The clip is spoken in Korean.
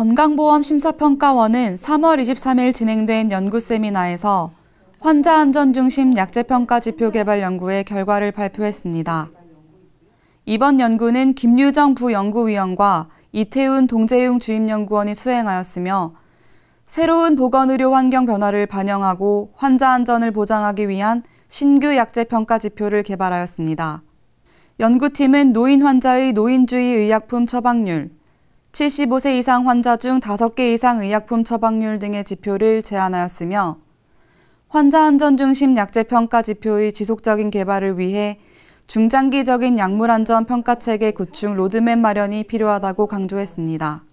건강보험심사평가원은 3월 23일 진행된 연구 세미나에서 환자 안전 중심 약제평가 지표 개발 연구의 결과를 발표했습니다. 이번 연구는 김유정 부연구위원과 이태훈 동재용 주임연구원이 수행하였으며 새로운 보건의료 환경 변화를 반영하고 환자 안전을 보장하기 위한 신규 약제 평가 지표를 개발하였습니다. 연구팀은 노인 환자의 노인주의 의약품 처방률, 75세 이상 환자 중 5개 이상 의약품 처방률 등의 지표를 제안하였으며 환자 안전 중심 약제 평가 지표의 지속적인 개발을 위해 중장기적인 약물 안전 평가 체계 구축 로드맵 마련이 필요하다고 강조했습니다.